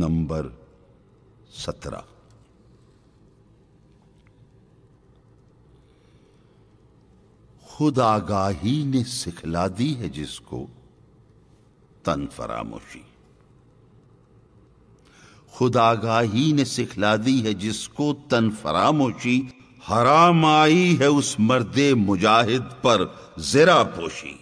number سترہ خود آگاہی نے سکھلا دی ہے جس کو تن فراموشی خدا آگاہی نے سکھلا دی ہے جس کو تن فراموشی حرام آئی ہے اس مرد مجاہد پر زیرا پوشی